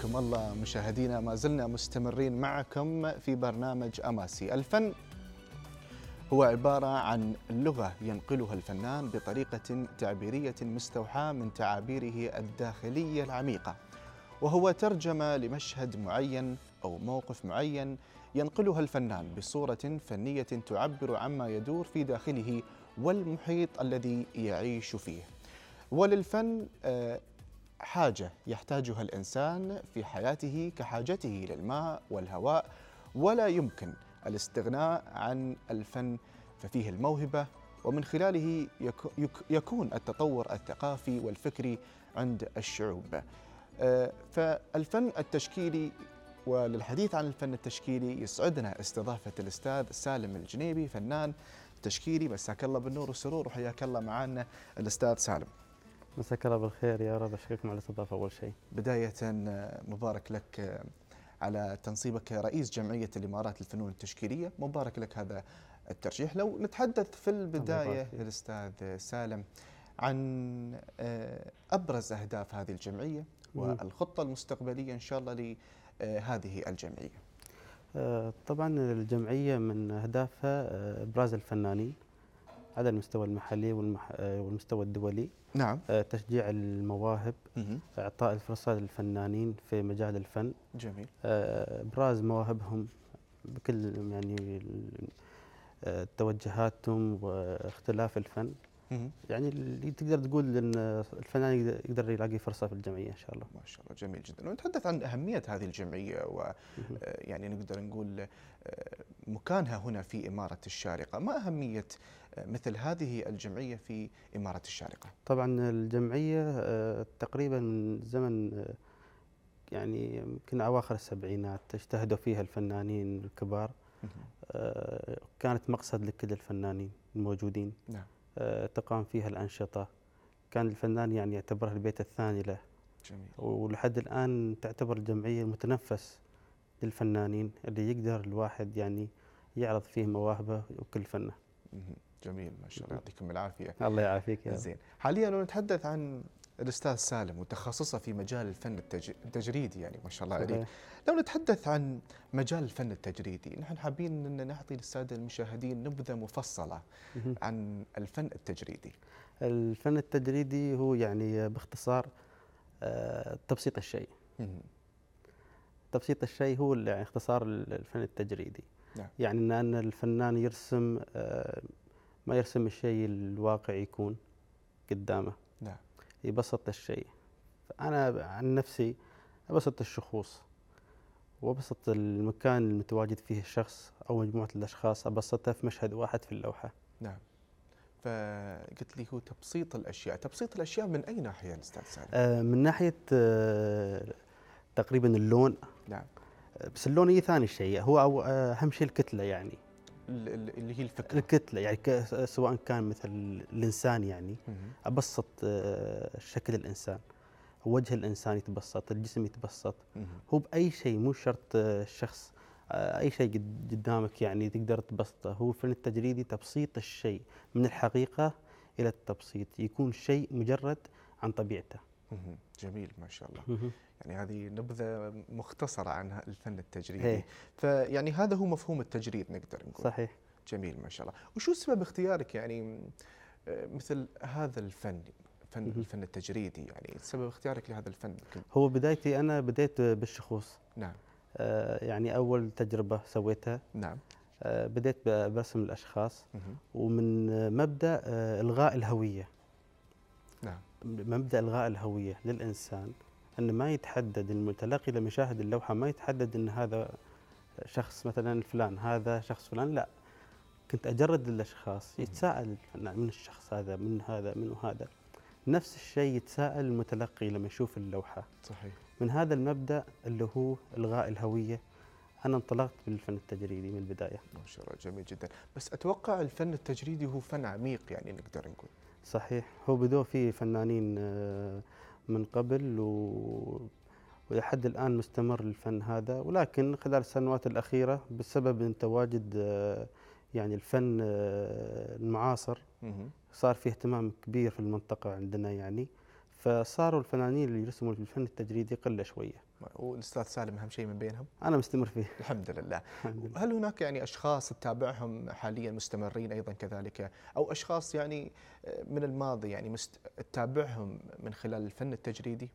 حياكم الله مشاهدينا ما زلنا مستمرين معكم في برنامج أماسي الفن هو عبارة عن لغة ينقلها الفنان بطريقة تعبيرية مستوحاة من تعابيره الداخلية العميقة وهو ترجمة لمشهد معين أو موقف معين ينقلها الفنان بصورة فنية تعبر عما يدور في داخله والمحيط الذي يعيش فيه وللفن آه، حاجة يحتاجها الإنسان في حياته كحاجته للماء والهواء ولا يمكن الاستغناء عن الفن ففيه الموهبة ومن خلاله يكون التطور الثقافي والفكري عند الشعوب آه، فالفن التشكيلي وللحديث عن الفن التشكيلي يسعدنا استضافة الأستاذ سالم الجنيبي فنان تشكيلي مساك الله بالنور والسرور وحياك الله معنا الأستاذ سالم مساك الله بالخير يا رب اشكركم على الاستضافه اول شيء. بدايه مبارك لك على تنصيبك رئيس جمعيه الامارات للفنون التشكيليه، مبارك لك هذا الترشيح، لو نتحدث في البدايه الاستاذ سالم عن آه، ابرز اهداف هذه الجمعيه والخطه المستقبليه ان شاء الله لهذه الجمعيه. آه، طبعا الجمعيه من اهدافها آه، ابراز الفنانين على المستوى المحلي والمح... آه، والمستوى الدولي نعم آه، تشجيع المواهب مه. اعطاء الفرصه للفنانين في مجال الفن جميل آه، ابراز مواهبهم بكل يعني توجهاتهم واختلاف الفن مه. يعني اللي تقدر تقول ان الفنان يقدر يلاقي فرصه في الجمعيه ان شاء الله. ما شاء الله جميل جدا، ونتحدث عن اهميه هذه الجمعيه و يعني نقدر نقول مكانها هنا في اماره الشارقه، ما اهميه مثل هذه الجمعيه في اماره الشارقه؟ طبعا الجمعيه آه، تقريبا من زمن آه، يعني يمكن اواخر السبعينات اجتهدوا فيها الفنانين الكبار آه، كانت مقصد لكل الفنانين الموجودين نعم. تقام فيها الانشطه كان الفنان يعني يعتبرها البيت الثاني له جميل. ولحد الان تعتبر الجمعيه المتنفس للفنانين اللي يقدر الواحد يعني يعرض فيه مواهبه وكل فنه جميل ما شاء الله يعطيكم العافيه الله يعافيك يا زين حاليا نتحدث عن الاستاذ سالم وتخصصه في مجال الفن التجريدي يعني ما شاء الله عليك لو نتحدث عن مجال الفن التجريدي نحن حابين ان نعطي للساده المشاهدين نبذه مفصله عن الفن التجريدي الفن التجريدي هو يعني باختصار آه، تبسيط الشيء تبسيط الشيء هو يعني اختصار الفن التجريدي نعم. يعني ان الفنان يرسم آه، ما يرسم الشيء الواقع يكون قدامه نعم يبسط الشيء انا عن نفسي ابسط الشخوص وابسط المكان المتواجد فيه الشخص او مجموعه الاشخاص ابسطها في مشهد واحد في اللوحه نعم فقلت لي هو تبسيط الاشياء، تبسيط الاشياء من اي ناحيه استاذ سالم؟ آه من ناحيه آه تقريبا اللون نعم آه، بس اللون هي إيه ثاني شيء هو آه، اهم شيء الكتله يعني اللي هي الفكره الكتله يعني سواء كان مثل الانسان يعني ابسط آه، شكل الانسان وجه الانسان يتبسط الجسم يتبسط هو باي شيء مو شرط الشخص آه، آه، اي شيء قدامك يعني تقدر تبسطه هو الفن التجريدي تبسيط الشيء من الحقيقه الى التبسيط يكون شيء مجرد عن طبيعته جميل ما شاء الله يعني هذه نبذه مختصره عن الفن التجريدي هي. إيه. فيعني هذا هو مفهوم التجريد نقدر نقول صحيح جميل ما شاء الله وشو سبب اختيارك يعني آه، مثل هذا الفن فن الفن التجريدي يعني سبب اختيارك لهذا الفن هو بدايتي انا بديت بالشخوص نعم آه يعني اول تجربه سويتها نعم آه بديت برسم الاشخاص مه. ومن مبدا آه الغاء الهويه مبدا الغاء الهويه للانسان ان ما يتحدد المتلقي لما اللوحه ما يتحدد ان هذا شخص مثلا فلان هذا شخص فلان لا كنت اجرد الاشخاص يتساءل من الشخص هذا من هذا من هذا نفس الشيء يتساءل المتلقي لما يشوف اللوحه صحيح من هذا المبدا اللي هو الغاء الهويه انا انطلقت بالفن التجريدي من البدايه ما شاء الله جميل جدا بس اتوقع الفن التجريدي هو فن عميق يعني نقدر نقول صحيح هو بدو في فنانين آه، من قبل و والى حد الان مستمر الفن هذا ولكن خلال السنوات الاخيره بسبب ان تواجد آه، يعني الفن آه، المعاصر صار في اهتمام كبير في المنطقه عندنا يعني فصاروا الفنانين اللي يرسموا الفن التجريدي قله شويه والاستاذ سالم اهم شيء من بينهم انا مستمر فيه الحمد لله هل هناك يعني اشخاص تتابعهم حاليا مستمرين ايضا كذلك او اشخاص يعني من الماضي يعني تتابعهم من خلال الفن التجريدي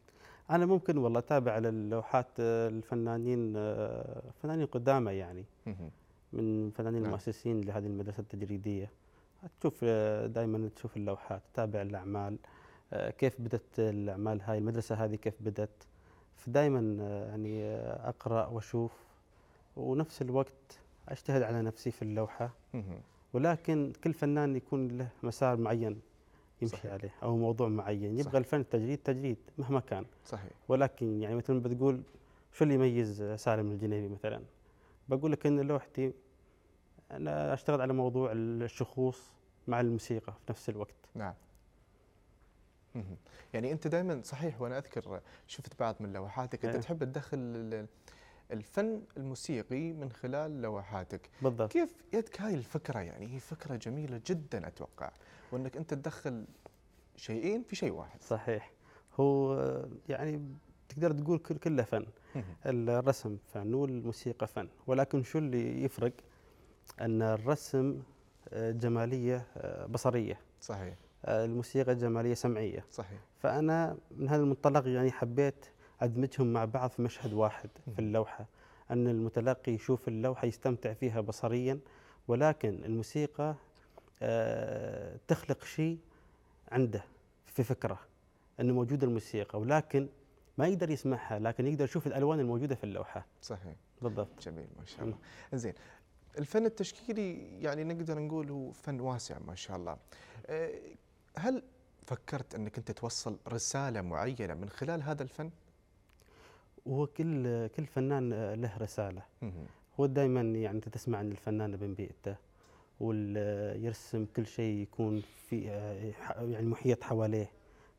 انا ممكن والله اتابع على اللوحات آه، الفنانين آه، فنانين قدامى يعني من فنانين نعم. المؤسسين لهذه المدرسه التجريديه تشوف آه، دائما تشوف اللوحات تتابع الاعمال كيف بدت الاعمال هاي المدرسه هذه كيف بدت فدائما آه، يعني آه، اقرا واشوف ونفس الوقت اجتهد على نفسي في اللوحه ولكن كل فنان يكون له مسار معين يمشي صحيح. عليه او موضوع معين يبغى صحيح. الفن تجريد تجريد مهما كان صحيح ولكن يعني مثل ما بتقول شو اللي يميز آه، سالم الجنيبي مثلا بقول لك ان لوحتي انا اشتغل على موضوع الشخوص مع الموسيقى في نفس الوقت نعم يعني انت دائما صحيح وانا اذكر شفت بعض من لوحاتك انت إيه. تحب تدخل الفن الموسيقي من خلال لوحاتك بالضبط كيف يدك هاي الفكره يعني هي فكره جميله جدا اتوقع وانك انت تدخل شيئين في شيء واحد صحيح هو يعني تقدر تقول كله فن الرسم فن والموسيقى فن ولكن شو اللي يفرق ان الرسم آه، جماليه آه، بصريه صحيح الموسيقى الجماليه سمعيه صحيح فانا من هذا المنطلق يعني حبيت ادمجهم مع بعض في مشهد واحد في اللوحه ان المتلقي يشوف اللوحه يستمتع فيها بصريا ولكن الموسيقى آه، تخلق شيء عنده في فكره انه موجوده الموسيقى ولكن ما يقدر يسمعها لكن يقدر يشوف الالوان الموجوده في اللوحه صحيح بالضبط جميل ما شاء الله زين الفن التشكيلي يعني نقدر نقول هو فن واسع ما شاء الله آه، هل فكرت انك انت توصل رساله معينه من خلال هذا الفن؟ هو كل كل فنان له رساله هو دائما يعني انت تسمع عن الفنان ابن بيئته ويرسم كل شيء يكون في يعني محيط حواليه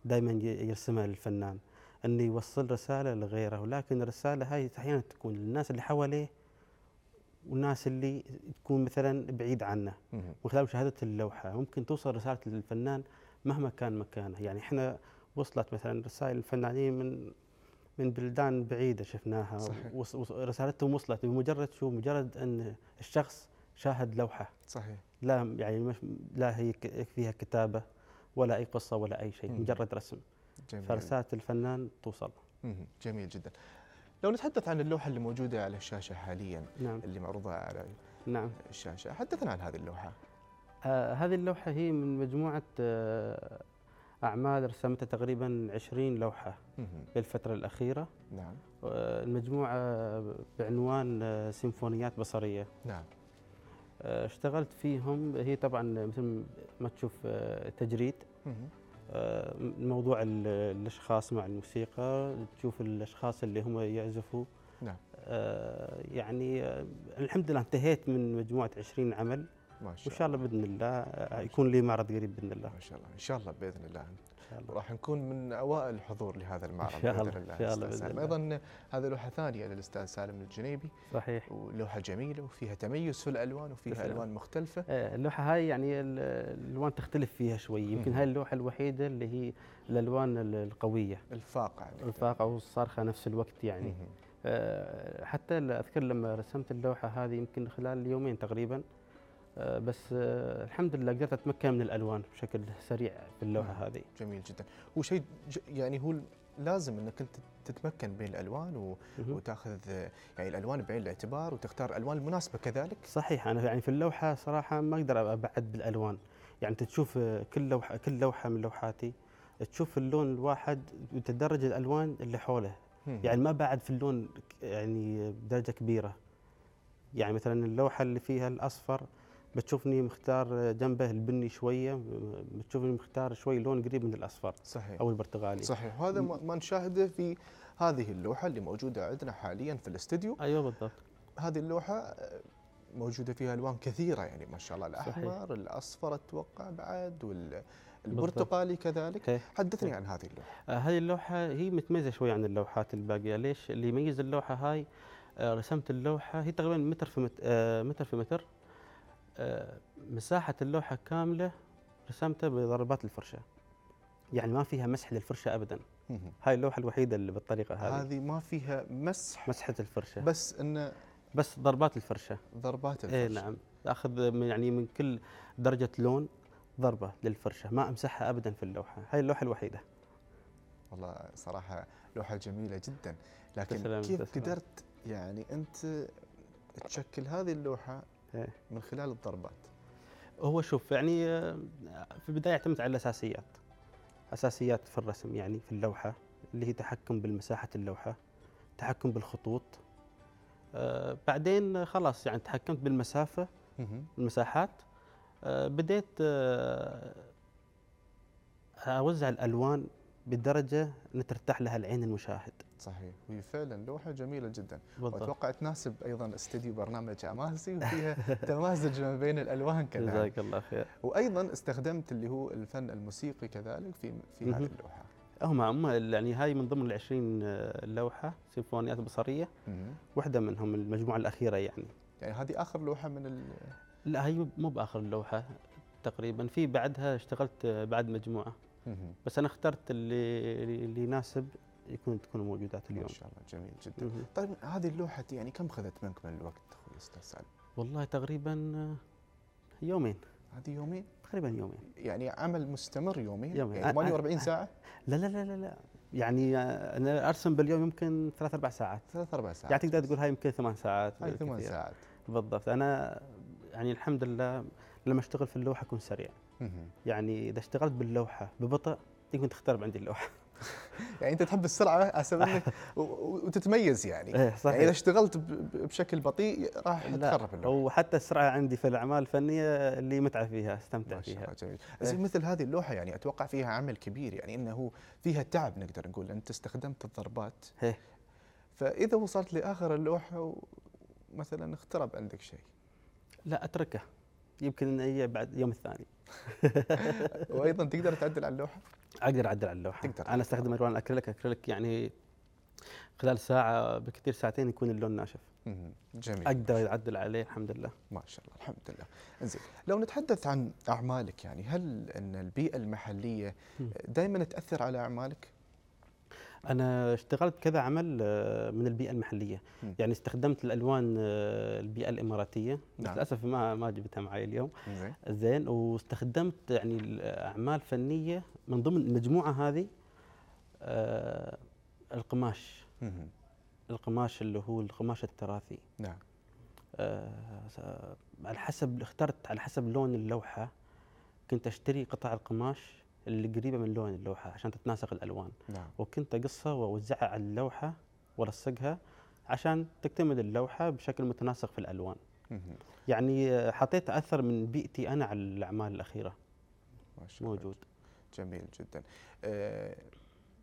دائما يرسمها للفنان انه يوصل رساله لغيره ولكن الرساله هاي احيانا تكون للناس اللي حواليه والناس اللي تكون مثلا بعيد عنه من خلال مشاهده اللوحه ممكن توصل رساله الفنان مهما كان مكانه يعني احنا وصلت مثلا رسائل الفنانين من من بلدان بعيده شفناها صحيح. ورسالتهم وصلت بمجرد شو مجرد ان الشخص شاهد لوحه صحيح لا يعني مش لا هي فيها كتابه ولا اي قصه ولا اي شيء مجرد رسم جميل. فرسالة الفنان توصل جميل جدا لو نتحدث عن اللوحة اللي موجودة على الشاشة حاليا نعم. اللي معروضة على نعم. الشاشة حدثنا عن هذه اللوحة آه، هذه اللوحة هي من مجموعة آه، أعمال رسمتها تقريبا 20 لوحة الفترة الأخيرة نعم آه، المجموعة بعنوان سيمفونيات بصرية نعم اشتغلت فيهم هي طبعا مثل ما تشوف تجريد موضوع الاشخاص مع الموسيقى تشوف الاشخاص اللي هم يعزفوا نعم يعني الحمد لله انتهيت من مجموعه 20 عمل ما شاء وان شاء الله باذن الله آه، يكون لي معرض قريب باذن الله ما شاء الله ان شاء الله باذن الله راح نكون من اوائل الحضور لهذا المعرض الله باذن الله, إن شاء الله باذن الله. ايضا هذا لوحه ثانيه للاستاذ سالم الجنيبي صحيح ولوحه جميله وفيها تميز في الالوان وفيها الوان مختلفه آه، اللوحه هاي يعني الالوان تختلف فيها شوي يمكن هاي اللوحه الوحيده اللي هي الالوان القويه الفاقعه يعني. الفاقعه والصارخه نفس الوقت يعني آه، حتى اذكر لما رسمت اللوحه هذه يمكن خلال يومين تقريبا آه، بس آه، الحمد لله قدرت اتمكن من الالوان بشكل سريع في اللوحه هذه جميل جدا هو شيء يعني هو لازم انك انت تتمكن بين الالوان و... وتاخذ يعني الالوان بعين الاعتبار وتختار الالوان المناسبه كذلك صحيح انا يعني في اللوحه صراحه ما اقدر ابعد بالالوان، يعني انت تشوف آه، كل لوحه كل لوحه من لوحاتي تشوف اللون الواحد وتدرج الالوان اللي حوله يعني ما بعد في اللون يعني بدرجه كبيره يعني مثلا اللوحه اللي فيها الاصفر بتشوفني مختار جنبه البني شويه بتشوفني مختار شوي لون قريب من الاصفر صحيح او البرتقالي صحيح وهذا ما نشاهده في هذه اللوحه اللي موجوده عندنا حاليا في الاستديو ايوه بالضبط هذه اللوحه آه، موجوده فيها الوان كثيره يعني ما شاء الله الاحمر صحيح. الاصفر اتوقع بعد وال البرتقالي كذلك هي. إيه. حدثني هي. إيه. عن هذه اللوحه آه هذه اللوحه هي متميزه شوي عن اللوحات الباقيه ليش اللي يميز اللوحه هاي آه رسمت اللوحه هي تقريبا متر في متر, آه متر في متر آه، مساحة اللوحة كاملة رسمتها بضربات الفرشة يعني ما فيها مسح للفرشة أبدا هاي اللوحة الوحيدة اللي بالطريقة هذه هذه ما فيها مسح مسحة الفرشة بس إنه بس ضربات الفرشة ضربات الفرشة إيه نعم أخذ من يعني من كل درجة لون ضربة للفرشة ما أمسحها أبدا في اللوحة هاي اللوحة الوحيدة والله صراحة لوحة جميلة جدا لكن كيف قدرت يعني أنت تشكل هذه اللوحة إيه؟ من خلال الضربات هو شوف يعني آه، في البدايه اعتمدت على الاساسيات اساسيات في الرسم يعني في اللوحه اللي هي تحكم بالمساحه اللوحه تحكم بالخطوط آه، بعدين خلاص يعني تحكمت بالمسافه المساحات آه، بديت اوزع الالوان بدرجة نترتاح ترتاح لها العين المشاهد صحيح وهي فعلا لوحه جميله جدا بالضبط. واتوقع تناسب ايضا استديو برنامج امازي وفيها تمازج ما بين الالوان كذلك جزاك الله خير وايضا استخدمت اللي هو الفن الموسيقي كذلك في في هذه اللوحه هم هم يعني هاي من ضمن ال 20 آه، لوحه سيمفونيات بصريه واحده منهم المجموعه الاخيره يعني يعني هذه اخر لوحه من ال... لا هي مو باخر لوحة تقريبا في بعدها اشتغلت بعد مجموعه بس انا اخترت اللي اللي يناسب يكون تكون موجودات اليوم. ما شاء الله جميل جدا. مم. طيب هذه اللوحه يعني كم خذت منك من الوقت اخوي استاذ سعد؟ والله تقريبا آه، يومين. هذه يومين؟ تقريبا يومين. يعني عمل مستمر يومين؟ يومين يعني 48 آه، آه، ساعه؟ لا لا لا لا لا يعني انا ارسم باليوم يمكن ثلاث اربع ساعات. ثلاث اربع ساعات. يعني تقدر تقول هاي يمكن ثمان ساعات. هاي ثمان ساعات. بالضبط انا يعني الحمد لله لما اشتغل في اللوحه اكون سريع. يعني اذا اشتغلت باللوحه ببطء يمكن تخترب عندي اللوحه. يعني انت تحب السرعه على اساس انك وتتميز يعني ايه صحيح. يعني اذا اشتغلت بشكل بطيء راح تخرب اللوحه وحتى السرعه عندي في الاعمال الفنيه اللي متعه فيها استمتع ما شاء الله فيها جميل إيه. مثل هذه اللوحه يعني اتوقع فيها عمل كبير يعني انه فيها تعب نقدر نقول انت استخدمت الضربات ايه فاذا وصلت لاخر اللوحه مثلا اخترب عندك شيء لا اتركه يمكن بعد يوم الثاني وايضا تقدر تعدل على اللوحه اقدر اعدل على اللوحه تقدر انا استخدم الوان الاكريليك اكريليك يعني خلال ساعه بكثير ساعتين يكون اللون ناشف جميل اقدر اعدل عليه الحمد لله ما شاء الله الحمد لله انزين لو نتحدث عن اعمالك يعني هل ان البيئه المحليه دائما تاثر على اعمالك انا اشتغلت كذا عمل آه، من البيئه المحليه م. يعني استخدمت الالوان آه، البيئه الاماراتيه نعم. للاسف ما ما جبتها معي اليوم زين واستخدمت يعني اعمال فنيه من ضمن المجموعه هذه آه القماش م. القماش اللي هو القماش التراثي نعم آه على حسب اخترت على حسب لون اللوحه كنت اشتري قطع القماش القريبه من لون اللوحه عشان تتناسق الالوان نعم. وكنت اقصها واوزعها على اللوحه والصقها عشان تكتمل اللوحه بشكل متناسق في الالوان مه. يعني آه، حطيت اثر من بيئتي انا على الاعمال الاخيره ما شاء موجود جميل جدا آه،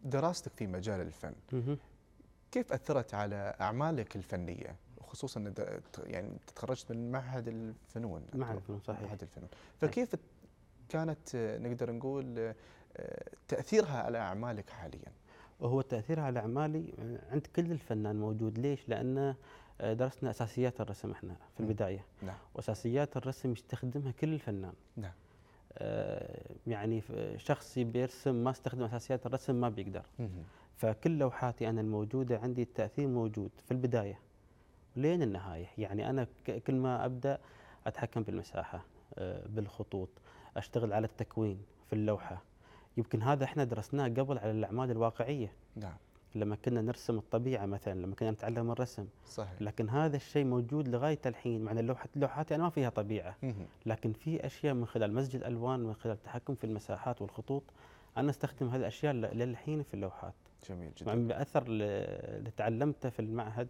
دراستك في مجال الفن مه. كيف اثرت على اعمالك الفنيه خصوصا يعني تخرجت من معهد الفنون معهد الفنون صحيح معهد الفنون فكيف كانت آه، نقدر نقول آه، تاثيرها على اعمالك حاليا؟ هو تاثيرها على اعمالي آه، عند كل الفنان موجود ليش؟ لان درسنا اساسيات الرسم احنا في البدايه نعم. واساسيات الرسم يستخدمها كل الفنان نعم يعني شخص بيرسم ما استخدم اساسيات الرسم ما بيقدر فكل لوحاتي انا الموجوده عندي التاثير موجود في البدايه لين النهايه يعني انا كل ما ابدا اتحكم بالمساحه بالخطوط اشتغل على التكوين في اللوحه يمكن هذا احنا درسناه قبل على الاعمال الواقعيه نعم لما كنا نرسم الطبيعه مثلا لما كنا نتعلم الرسم صحيح لكن هذا الشيء موجود لغايه الحين مع ان اللوحات انا يعني ما فيها طبيعه لكن في اشياء من خلال مسجد الالوان من خلال التحكم في المساحات والخطوط انا استخدم هذه الاشياء للحين في اللوحات جميل جدا باثر اللي تعلمته في المعهد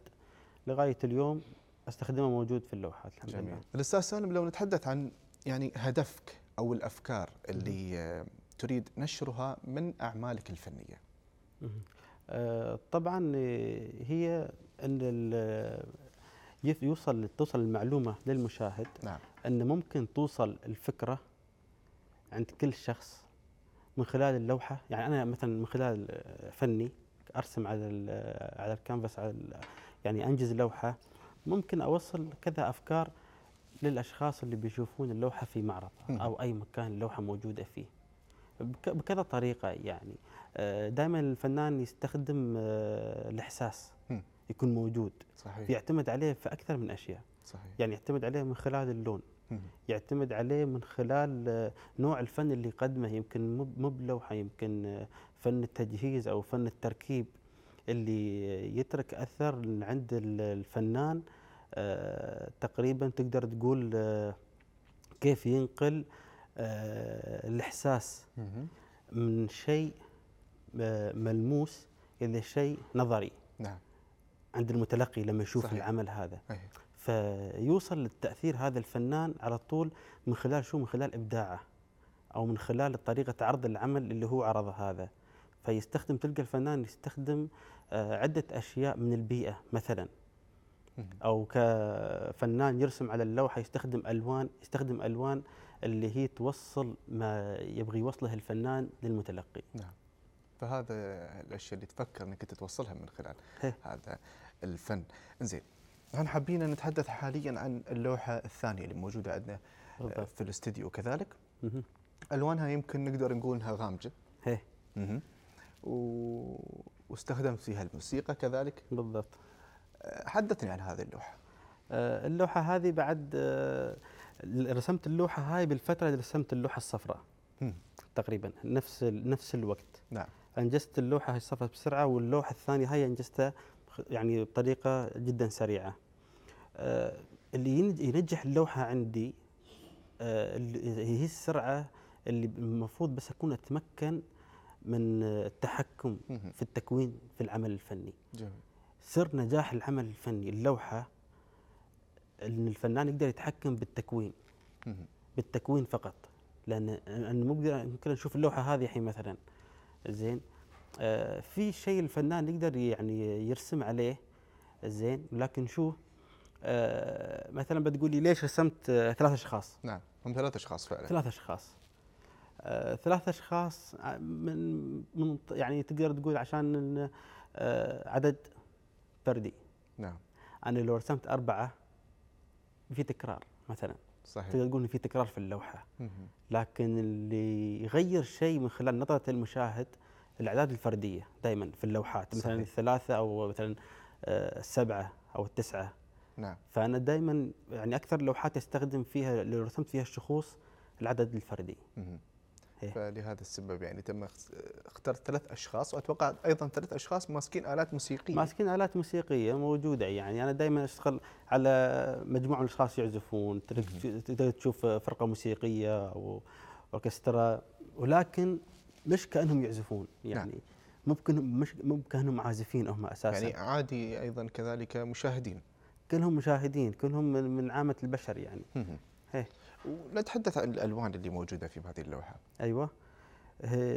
لغايه اليوم استخدمه موجود في اللوحات الحمد جميل. لله الاستاذ سالم لو نتحدث عن يعني هدفك او الافكار اللي نعم. تريد نشرها من اعمالك الفنيه آه، طبعا آه، هي ان آه، يوصل توصل المعلومه للمشاهد نعم. ان ممكن توصل الفكره عند كل شخص من خلال اللوحه يعني انا مثلا من خلال فني ارسم على على الكانفاس على يعني انجز لوحه ممكن اوصل كذا افكار للاشخاص اللي بيشوفون اللوحه في معرض او اي مكان اللوحه موجوده فيه بكذا طريقه يعني آه، دائما الفنان يستخدم آه، الاحساس يكون موجود صحيح. يعتمد عليه في اكثر من اشياء صحيح. يعني يعتمد عليه من خلال اللون يعتمد عليه من خلال آه، نوع الفن اللي يقدمه يمكن مو بلوحه يمكن فن التجهيز او فن التركيب اللي يترك اثر عند الفنان آه، تقريبا تقدر تقول آه، كيف ينقل آه، الاحساس من شيء ملموس الى شيء نظري نعم عند المتلقي لما يشوف صحيح. العمل هذا أيه. فيوصل للتاثير هذا الفنان على طول من خلال شو من خلال ابداعه او من خلال طريقه عرض العمل اللي هو عرضه هذا فيستخدم تلقى الفنان يستخدم عده اشياء من البيئه مثلا او كفنان يرسم على اللوحه يستخدم الوان يستخدم الوان اللي هي توصل ما يبغي يوصله الفنان للمتلقي نعم فهذا الاشياء اللي تفكر انك انت توصلها من خلال هي. هذا الفن زين احنا حابين نتحدث حاليا عن اللوحه الثانيه اللي موجوده عندنا بالضبط. آه، في الاستديو كذلك مه. الوانها يمكن نقدر نقول انها غامجه ايه و... فيها الموسيقى كذلك بالضبط حدثني عن هذه اللوحه آه، اللوحه هذه بعد آه، رسمت اللوحه هاي بالفتره اللي رسمت اللوحه الصفراء تقريبا نفس نفس الوقت نعم انجزت اللوحه هاي الصفراء بسرعه واللوحه الثانيه هاي انجزتها يعني بطريقه جدا سريعه آه، اللي ينجح اللوحه عندي هي السرعه اللي المفروض بس اكون اتمكن من التحكم في التكوين في العمل الفني جميل. سر نجاح العمل الفني اللوحة أن الفنان يقدر يتحكم بالتكوين بالتكوين فقط لأن ممكن نشوف اللوحة هذه الحين مثلا زين آه في شيء الفنان يقدر يعني يرسم عليه زين لكن شو آه مثلا بتقول لي ليش رسمت آه ثلاث اشخاص نعم هم ثلاث اشخاص فعلا ثلاث اشخاص آه ثلاث اشخاص آه، من من يعني تقدر تقول عشان آه عدد فردي نعم انا لو رسمت اربعه في تكرار مثلا صحيح تقدر تقول في تكرار في اللوحه لكن اللي يغير شيء من خلال نظره المشاهد الاعداد الفرديه دائما في اللوحات مثلا صحيح. الثلاثه او مثلا آه، السبعه او التسعه نعم فانا دائما يعني اكثر اللوحات استخدم فيها اللي رسمت فيها الشخوص العدد الفردي إيه. فلهذا السبب يعني تم اخترت ثلاث اشخاص واتوقع ايضا ثلاث اشخاص ماسكين الات موسيقيه ماسكين الات موسيقيه موجوده يعني انا دائما اشتغل على مجموعه من الاشخاص يعزفون تقدر تشوف فرقه موسيقيه او اوركسترا ولكن مش كانهم يعزفون يعني نعم. ممكن مش ممكن هم عازفين هم اساسا يعني عادي ايضا كذلك مشاهدين كلهم مشاهدين كلهم من, من عامه البشر يعني هي. ونتحدث عن الالوان اللي موجوده في هذه اللوحه ايوه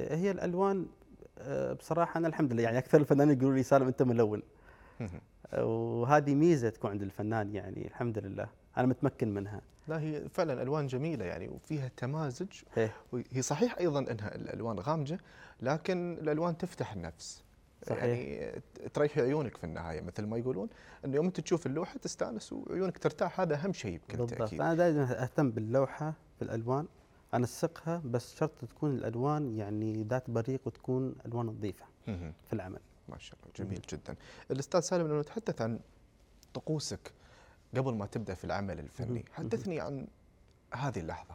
هي الالوان آه، بصراحه انا الحمد لله يعني اكثر الفنانين يقولوا لي سالم انت ملون وهذه ميزه تكون عند الفنان يعني الحمد لله انا متمكن منها لا هي فعلا الوان جميله يعني وفيها تمازج إيه. هي صحيح ايضا انها الالوان غامجه لكن الالوان تفتح النفس صحيح. يعني تريحي عيونك في النهايه مثل ما يقولون انه يوم انت تشوف اللوحه تستانس وعيونك ترتاح هذا اهم شيء بكل بالضبط. تاكيد انا دائما اهتم باللوحه بالالوان انسقها بس شرط تكون الالوان يعني ذات بريق وتكون الوان نظيفه في العمل ما شاء الله جميل مم. جدا الاستاذ سالم لو نتحدث عن طقوسك قبل ما تبدا في العمل الفني حدثني عن هذه اللحظه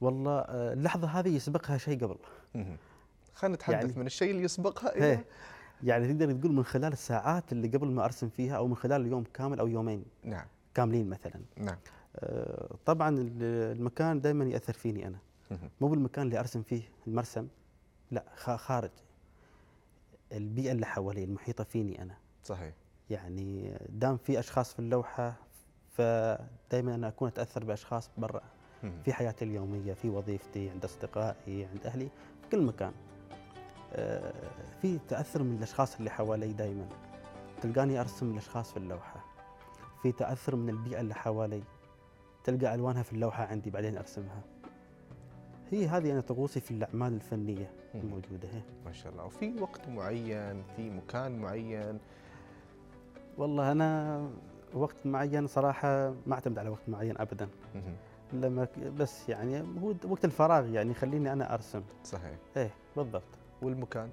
والله آه، اللحظه هذه يسبقها شيء قبل خلينا نتحدث يعني من الشيء اللي يسبقها إيه، الى يعني تقدر تقول من خلال الساعات اللي قبل ما ارسم فيها او من خلال اليوم كامل او يومين نعم كاملين مثلا نعم آه طبعا المكان دائما ياثر فيني انا مو بالمكان اللي ارسم فيه المرسم لا خارج البيئه اللي حوالي المحيطه فيني انا صحيح يعني دام في اشخاص في اللوحه فدائما انا اكون اتاثر باشخاص برا في حياتي اليوميه في وظيفتي عند اصدقائي عند اهلي في كل مكان آه، في تاثر من الاشخاص اللي حوالي دائما تلقاني ارسم الاشخاص في اللوحه في تاثر من البيئه اللي حوالي تلقى الوانها في اللوحه عندي بعدين ارسمها هي هذه انا طقوسي في الاعمال الفنيه الموجوده هي. ما شاء الله وفي وقت معين في مكان معين والله انا وقت معين صراحه ما اعتمد على وقت معين ابدا لما بس يعني هو وقت الفراغ يعني خليني انا ارسم صحيح ايه بالضبط والمكان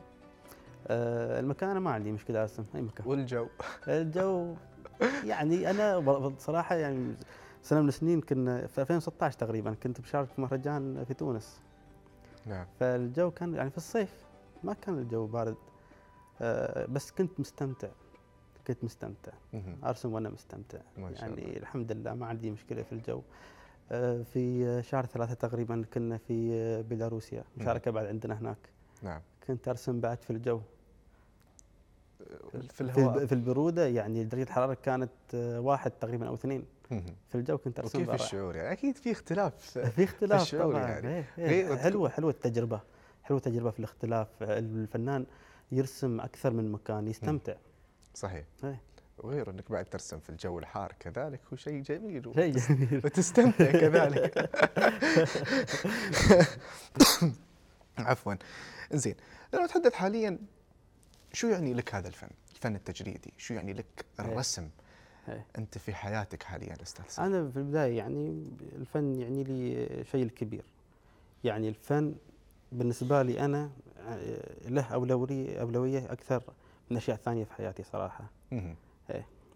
آه المكان انا ما عندي مشكله اسم اي مكان والجو الجو يعني انا بصراحه يعني سنه من السنين كنا في 2016 تقريبا كنت بشارك في مهرجان في تونس نعم فالجو كان يعني في الصيف ما كان الجو بارد آه بس كنت مستمتع كنت مستمتع ارسم وانا مستمتع ما شاء يعني الله. الحمد لله ما عندي مشكله في الجو آه، في شهر ثلاثة تقريبا كنا في آه، بيلاروسيا مشاركة بعد عندنا هناك نعم كنت ارسم بعد في الجو في الهواء في البروده يعني درجه الحراره كانت آه، واحد تقريبا او اثنين في الجو كنت ارسم وكيف الشعور يعني اكيد في اختلاف في اختلاف في الشعور طبعا يعني إيه، إيه. حلوه حلوه التجربه حلوه التجربه في الاختلاف الفنان يرسم اكثر من مكان يستمتع صحيح إيه وغير انك بعد ترسم في الجو الحار كذلك هو شيء جميل شيء جميل وتستمتع كذلك عفوا زين لو نتحدث حاليا شو يعني لك هذا الفن الفن التجريدي شو يعني لك الرسم هي. انت في حياتك حاليا استاذ انا في البدايه يعني الفن يعني لي شيء كبير يعني الفن بالنسبه لي انا آه، له اولويه اولويه اكثر من اشياء ثانيه في حياتي صراحه إيه.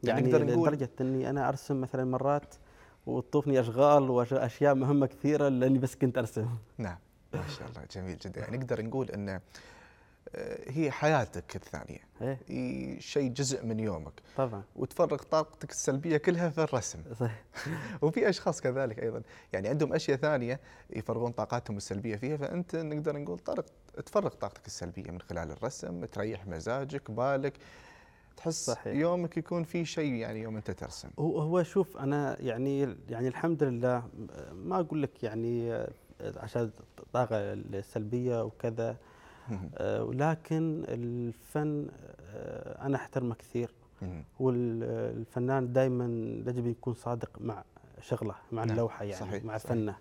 يعني, يعني لدرجه اني انا ارسم مثلا مرات وتطوفني اشغال واشياء مهمه كثيره لاني بس كنت ارسم نعم ما شاء الله جميل جدا يعني نقدر نقول ان آه، هي حياتك الثانيه إيه. هي شيء جزء من يومك طبعا وتفرغ طاقتك السلبيه كلها في الرسم صحيح وفي اشخاص كذلك ايضا يعني عندهم اشياء ثانيه يفرغون طاقاتهم السلبيه فيها فانت نقدر نقول طرق تفرغ طاقتك السلبيه من خلال الرسم تريح مزاجك بالك تحس صحيح. يومك يكون في شيء يعني يوم انت ترسم هو هو شوف انا يعني يعني الحمد لله ما اقول لك يعني عشان الطاقة السلبية وكذا آه، ولكن الفن آه، أنا أحترمه كثير والفنان دائما يجب يكون صادق مع شغله مع نعم، اللوحة يعني صحيح مع فنه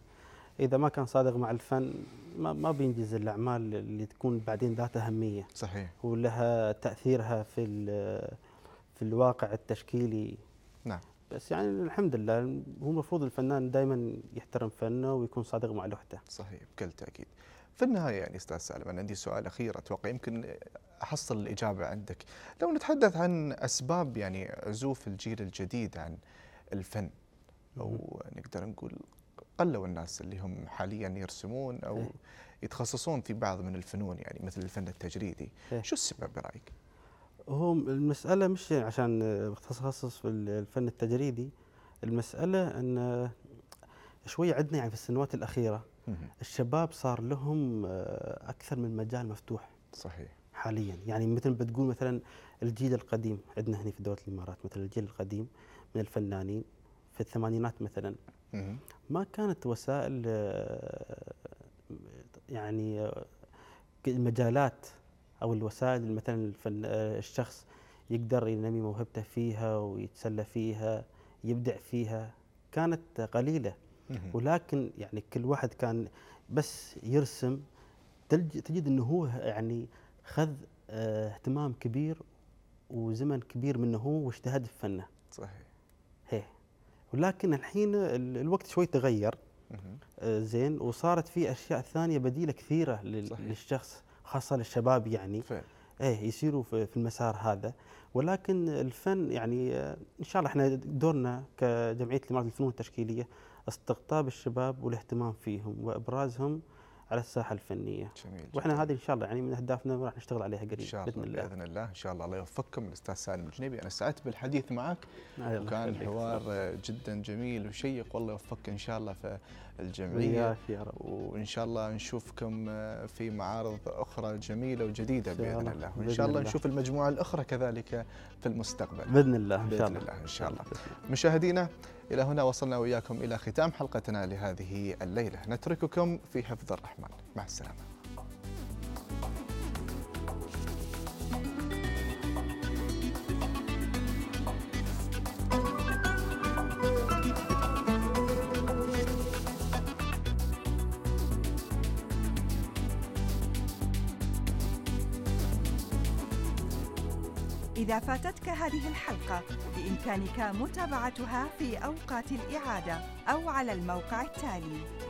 إذا ما كان صادق مع الفن ما, ما بينجز الأعمال اللي تكون بعدين ذات أهمية صحيح ولها تأثيرها في في الواقع التشكيلي بس يعني الحمد لله هو المفروض الفنان دائما يحترم فنه ويكون صادق مع لوحته صحيح بكل تاكيد في النهايه يعني استاذ سالم انا عندي سؤال اخير اتوقع يمكن احصل الاجابه عندك لو نتحدث عن اسباب يعني عزوف الجيل الجديد عن الفن او نقدر نقول قلوا الناس اللي هم حاليا يرسمون او إيه. يتخصصون في بعض من الفنون يعني مثل الفن التجريدي إيه. شو السبب برايك هو المسألة مش عشان تخصص في الفن التجريدي المسألة أن شوية عندنا يعني في السنوات الأخيرة الشباب صار لهم آه، أكثر من مجال مفتوح صحيح حاليا يعني مثل بتقول مثلا الجيل القديم عندنا هنا في دولة الإمارات مثلا الجيل القديم من الفنانين في الثمانينات مثلا ما كانت وسائل آه، يعني آه، مجالات او الوسائل اللي مثلا آه، الشخص يقدر ينمي موهبته فيها ويتسلى فيها يبدع فيها كانت قليله ولكن يعني كل واحد كان بس يرسم تجد انه هو يعني خذ آه، اهتمام كبير وزمن كبير منه هو واجتهد في فنه. صحيح. هي. ولكن الحين الوقت شوي تغير آه، زين وصارت في اشياء ثانيه بديله كثيره صحيح. للشخص خاصه للشباب يعني فعلا. ايه يسيروا في المسار هذا ولكن الفن يعني ان شاء الله احنا دورنا كجمعيه الامارات للفنون التشكيليه استقطاب الشباب والاهتمام فيهم وابرازهم على الساحه الفنيه جميل, جميل. واحنا هذه ان شاء الله يعني من اهدافنا راح نشتغل عليها قريب إن شاء الله باذن الله باذن الله ان شاء الله الله يوفقكم الاستاذ سالم الجنيبي انا سعدت بالحديث معك آه، وكان حوار جدا جميل وشيق والله يوفقك ان شاء الله في الجمعيه يا رب وان شاء الله نشوفكم في معارض اخرى جميله وجديده باذن الله, وان شاء الله, نشوف المجموعه الاخرى كذلك في المستقبل باذن الله ان شاء الله باذن الله ان شاء الله مشاهدينا إلى هنا وصلنا وإياكم إلى ختام حلقتنا لهذه الليلة نترككم في حفظ الرحمن مع السلامة إذا فاتتك هذه الحلقة بإمكانك متابعتها في أوقات الإعادة أو على الموقع التالي